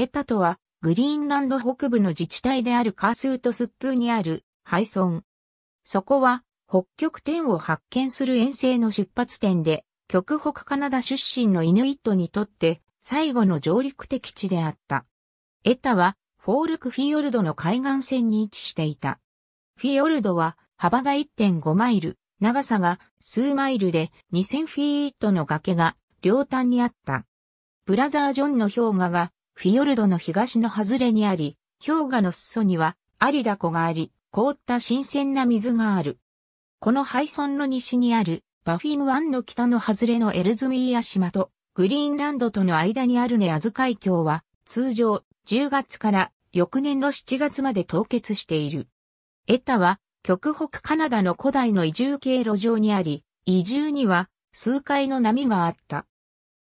エタとは、グリーンランド北部の自治体であるカースートスップーにある、廃村。そこは、北極点を発見する遠征の出発点で、極北カナダ出身のイヌイットにとって、最後の上陸的地であった。エタは、フォールクフィヨルドの海岸線に位置していた。フィヨルドは、幅が1.5マイル、長さが数マイルで2000フィートの崖が両端にあった。ブラザー・ジョンの氷河がフィヨルドの東の外れにあり、氷河の裾には有田湖があり、凍った新鮮な水がある。この廃村の西にあるバフィム湾の北の外れのエルズミーア島とグリーンランドとの間にあるネアズ海峡は通常10月から翌年の7月まで凍結している。エタは極北カナダの古代の移住経路上にあり、移住には数回の波があった。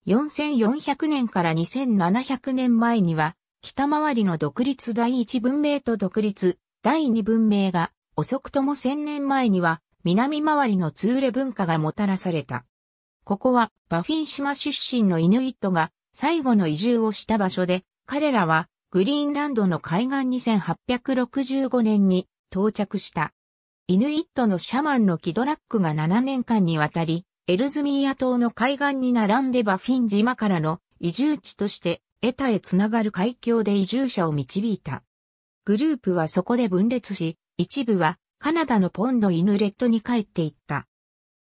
4400年から2700年前には、北回りの独立第一文明と独立第二文明が、遅くとも1000年前には、南回りのツーレ文化がもたらされた。ここは、バフィン島出身のイヌイットが、最後の移住をした場所で、彼らは、グリーンランドの海岸2 8 6 5年に到着した。イヌイットのシャマンのキドラックが7年間にわたり、エルズミーア島の海岸に並んでバフィン島からの移住地としてエタへつながる海峡で移住者を導いた。グループはそこで分裂し、一部はカナダのポンドイヌレットに帰っていった。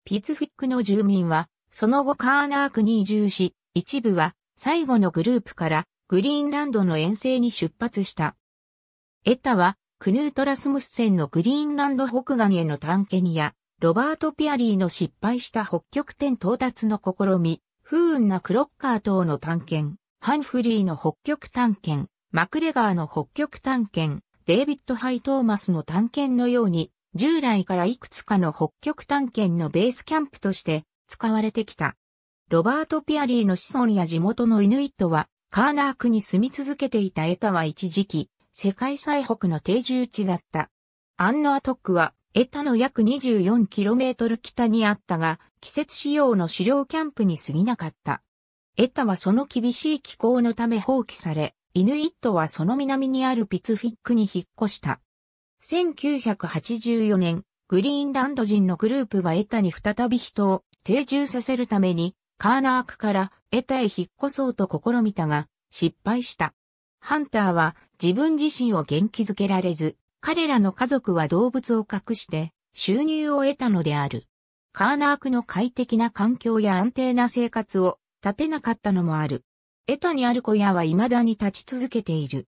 ピツフィックの住民は、その後カーナークに移住し、一部は最後のグループからグリーンランドの遠征に出発した。エタは、クヌート・ラスムスセンのグリーンランド北岸への探検や、ロバート・ピアリーの失敗した北極点到達の試み、不運なクロッカー等の探検、ハンフリーの北極探検、マクレガーの北極探検、デイビッド・ハイ・トーマスの探検のように、従来からいくつかの北極探検のベースキャンプとして使われてきた。ロバート・ピアリーの子孫や地元のイヌイットは、カーナークに住み続けていたエタは一時期、世界最北の定住地だった。アンノアトックはエタの約 24km 北にあったが、季節仕様の狩猟キャンプに過ぎなかった。エタはその厳しい気候のため放棄され、イヌイットはその南にあるピツフィックに引っ越した。1984年、グリーンランド人のグループがエタに再び人を定住させるために、カーナークからエタへ引っ越そうと試みたが、失敗した。ハンターは自分自身を元気づけられず、彼らの家族は動物を隠して収入を得たのである。カーナークの快適な環境や安定な生活を立てなかったのもある。エタにある小屋は未だに立ち続けている。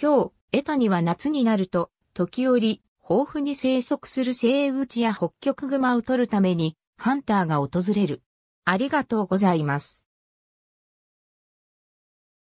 今日、エタには夏になると、時折、豊富に生息する生イウや北極熊を取るために、ハンターが訪れる。ありがとうございます。